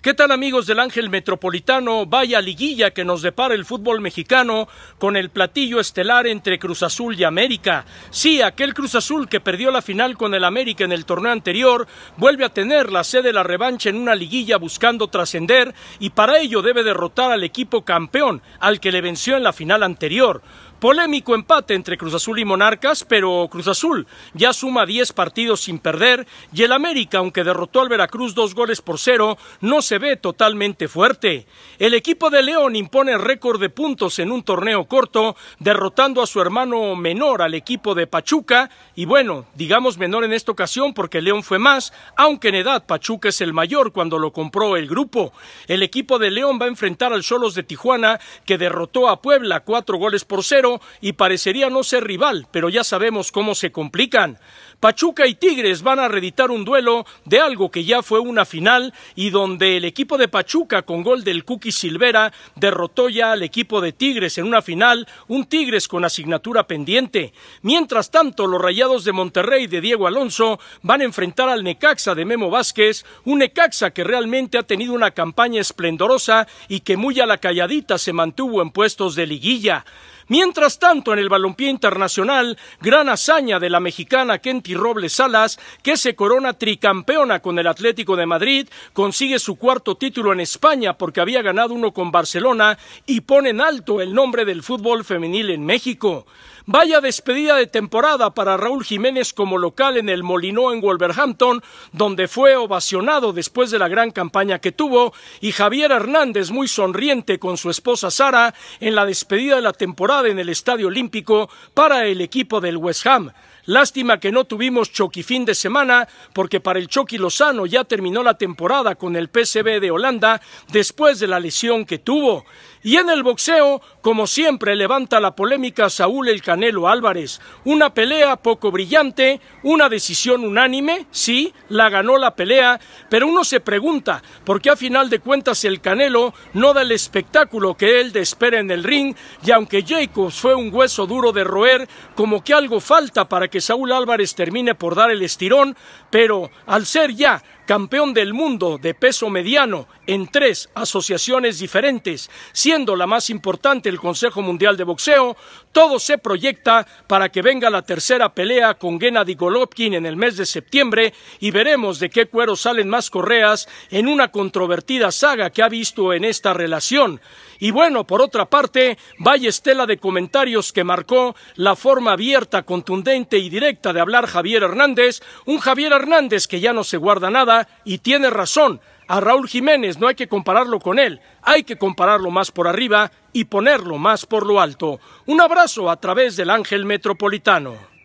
¿Qué tal amigos del Ángel Metropolitano? Vaya liguilla que nos depara el fútbol mexicano con el platillo estelar entre Cruz Azul y América. Sí, aquel Cruz Azul que perdió la final con el América en el torneo anterior vuelve a tener la sede de la revancha en una liguilla buscando trascender y para ello debe derrotar al equipo campeón al que le venció en la final anterior. Polémico empate entre Cruz Azul y Monarcas, pero Cruz Azul ya suma 10 partidos sin perder y el América, aunque derrotó al Veracruz dos goles por cero, no se ve totalmente fuerte. El equipo de León impone récord de puntos en un torneo corto, derrotando a su hermano menor al equipo de Pachuca y bueno, digamos menor en esta ocasión porque León fue más, aunque en edad Pachuca es el mayor cuando lo compró el grupo. El equipo de León va a enfrentar al Solos de Tijuana que derrotó a Puebla cuatro goles por cero y parecería no ser rival, pero ya sabemos cómo se complican. Pachuca y Tigres van a reeditar un duelo de algo que ya fue una final y donde el equipo de Pachuca con gol del Cookie Silvera derrotó ya al equipo de Tigres en una final, un Tigres con asignatura pendiente. Mientras tanto, los Rayados de Monterrey de Diego Alonso van a enfrentar al Necaxa de Memo Vázquez, un Necaxa que realmente ha tenido una campaña esplendorosa y que muy a la calladita se mantuvo en puestos de liguilla. Mientras tanto, en el balompié internacional, gran hazaña de la mexicana Kenty Robles Salas, que se corona tricampeona con el Atlético de Madrid, consigue su cuarto título en España porque había ganado uno con Barcelona y pone en alto el nombre del fútbol femenil en México. Vaya despedida de temporada para Raúl Jiménez como local en el Molinó en Wolverhampton, donde fue ovacionado después de la gran campaña que tuvo, y Javier Hernández muy sonriente con su esposa Sara en la despedida de la temporada en el Estadio Olímpico para el equipo del West Ham. Lástima que no tuvimos Choqui fin de semana, porque para el Choqui Lozano ya terminó la temporada con el PSV de Holanda después de la lesión que tuvo. Y en el boxeo, como siempre, levanta la polémica Saúl El Canelo Álvarez. Una pelea poco brillante, una decisión unánime, sí, la ganó la pelea, pero uno se pregunta por qué a final de cuentas el Canelo no da el espectáculo que él espera en el ring, y aunque Jacobs fue un hueso duro de roer, como que algo falta para que Saúl Álvarez termine por dar el estirón, pero al ser ya campeón del mundo de peso mediano en tres asociaciones diferentes, siendo la más importante el Consejo Mundial de Boxeo, todo se proyecta para que venga la tercera pelea con Gennady Golovkin en el mes de septiembre y veremos de qué cuero salen más correas en una controvertida saga que ha visto en esta relación. Y bueno, por otra parte, vaya estela de comentarios que marcó la forma abierta, contundente y directa de hablar Javier Hernández, un Javier Hernández que ya no se guarda nada y tiene razón, a Raúl Jiménez no hay que compararlo con él, hay que compararlo más por arriba y ponerlo más por lo alto. Un abrazo a través del Ángel Metropolitano.